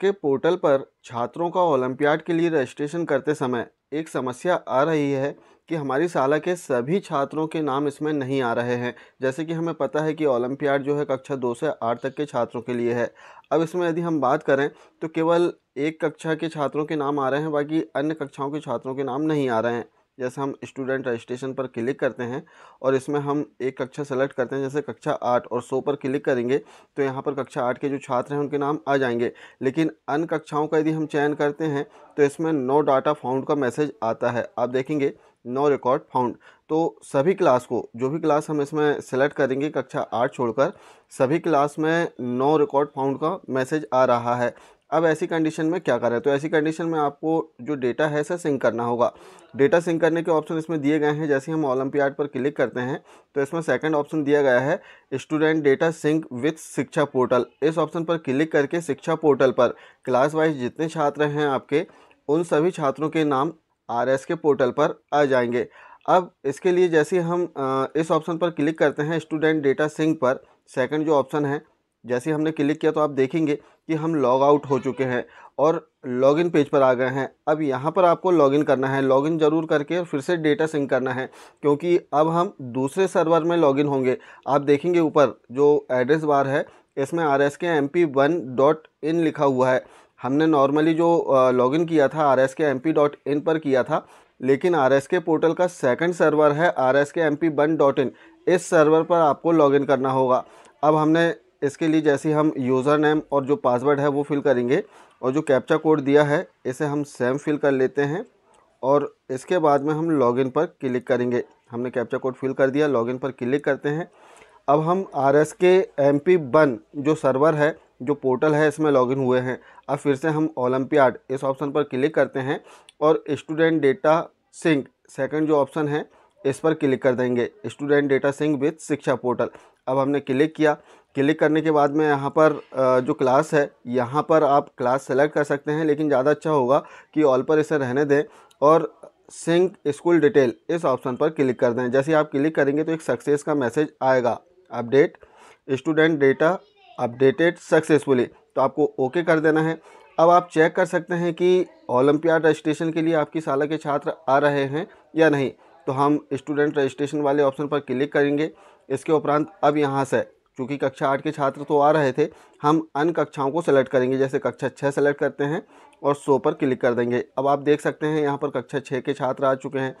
के पोर्टल पर छात्रों का ओलंपियाड के लिए रजिस्ट्रेशन करते समय एक समस्या आ रही है कि हमारी शाला के सभी छात्रों के नाम इसमें नहीं आ रहे हैं जैसे कि हमें पता है कि ओलंपियाड जो है कक्षा दो से आठ तक के छात्रों के लिए है अब इसमें यदि हम बात करें तो केवल एक कक्षा के छात्रों के नाम आ रहे हैं बाकी अन्य कक्षाओं के छात्रों के नाम नहीं आ रहे हैं जैसे हम स्टूडेंट रजिस्ट्रेशन पर क्लिक करते हैं और इसमें हम एक कक्षा सेलेक्ट करते हैं जैसे कक्षा आठ और सौ पर क्लिक करेंगे तो यहाँ पर कक्षा आठ के जो छात्र हैं उनके नाम आ जाएंगे लेकिन अन्य कक्षाओं का यदि हम चयन करते हैं तो इसमें नो डाटा फाउंड का मैसेज आता है आप देखेंगे नो रिकॉर्ड फाउंड तो सभी क्लास को जो भी क्लास हम इसमें सेलेक्ट करेंगे कक्षा आठ छोड़कर सभी क्लास में नो रिकॉर्ड फाउंड का मैसेज आ रहा है अब ऐसी कंडीशन में क्या करें तो ऐसी कंडीशन में आपको जो डेटा है सर सिंक करना होगा डेटा सिंक करने के ऑप्शन इसमें दिए गए हैं जैसे हम ओलम्पियाड पर क्लिक करते हैं तो इसमें सेकंड ऑप्शन दिया गया है student data sync with Shiksha portal इस ऑप्शन पर क्लिक करके शिक्षा पोर्टल पर क्लास वाइज जितने छात्र हैं आपके उन सभी छात्रों के नाम आर के पोर्टल पर आ जाएंगे अब इसके लिए जैसे हम इस ऑप्शन पर क्लिक करते हैं स्टूडेंट डेटा सिंक पर सेकेंड जो ऑप्शन है जैसे हमने क्लिक किया तो आप देखेंगे कि हम लॉग आउट हो चुके हैं और लॉगिन पेज पर आ गए हैं अब यहाँ पर आपको लॉगिन करना है लॉगिन ज़रूर करके और फिर से डेटा सिंक करना है क्योंकि अब हम दूसरे सर्वर में लॉगिन होंगे आप देखेंगे ऊपर जो एड्रेस बार है इसमें R S K M P one dot in लिखा हुआ है हमने नॉर्मली जो लॉगिन किया था R S K M P dot in पर किया था लेकिन आर एस के पोर्टल का सेकंड सर्वर है R S K M P one dot in इस सर्वर पर आपको लॉगिन करना होगा अब हमने इसके लिए जैसे हम यूज़र नेम और जो पासवर्ड है वो फिल करेंगे और जो कैप्चा कोड दिया है इसे हम सेम फिल कर लेते हैं और इसके बाद में हम लॉगिन पर क्लिक करेंगे हमने कैप्चा कोड फिल कर दिया लॉगिन पर क्लिक करते हैं अब हम R S K M P one जो सर्वर है जो पोर्टल है इसमें लॉगिन हुए हैं अब फिर से हम ओलम्पियाड इस ऑप्शन पर क्लिक करते हैं और स्टूडेंट डेटा सिंक सेकंड जो ऑप्शन है इस पर क्लिक कर देंगे student data sync with Shiksha portal अब हमने क्लिक किया क्लिक करने के बाद में यहाँ पर जो क्लास है यहाँ पर आप क्लास सेलेक्ट कर सकते हैं लेकिन ज़्यादा अच्छा होगा कि ऑल पर इसे रहने दें और सिंक स्कूल डिटेल इस ऑप्शन पर क्लिक कर दें जैसे आप क्लिक करेंगे तो एक सक्सेस का मैसेज आएगा update student data updated successfully तो आपको ओके कर देना है अब आप चेक कर सकते हैं कि ओलंपियाड रजिस्ट्रेशन के लिए आपकी साला के छात्र आ रहे हैं या नहीं तो हम स्टूडेंट रजिस्ट्रेशन वाले ऑप्शन पर क्लिक करेंगे इसके उपरांत अब यहाँ से चूँकि कक्षा आठ के छात्र तो आ रहे थे हम अन्य कक्षाओं को सेलेक्ट करेंगे जैसे कक्षा छः सेलेक्ट करते हैं और सौ पर क्लिक कर देंगे अब आप देख सकते हैं यहाँ पर कक्षा छः के छात्र आ चुके हैं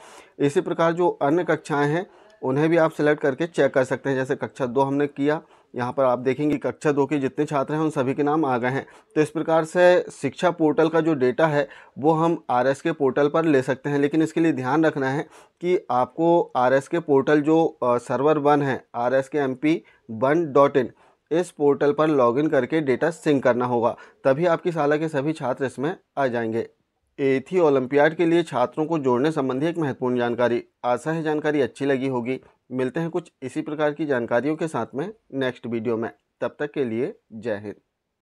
इसी प्रकार जो अन्य कक्षाएँ हैं उन्हें भी आप सेलेक्ट करके चेक कर सकते हैं जैसे कक्षा दो हमने किया यहाँ पर आप देखेंगे कक्षा दो के जितने छात्र हैं उन सभी के नाम आ गए हैं तो इस प्रकार से शिक्षा पोर्टल का जो डेटा है वो हम आर के पोर्टल पर ले सकते हैं लेकिन इसके लिए ध्यान रखना है कि आपको आर के पोर्टल जो सर्वर वन है R S K M P one dot in इस पोर्टल पर लॉगिन करके डेटा सिंक करना होगा तभी आपकी शाला के सभी छात्र इसमें आ जाएंगे एथी ओलंपियाड के लिए छात्रों को जोड़ने संबंधी एक महत्वपूर्ण जानकारी आशा है जानकारी अच्छी लगी होगी मिलते हैं कुछ इसी प्रकार की जानकारियों के साथ में नेक्स्ट वीडियो में तब तक के लिए जय हिंद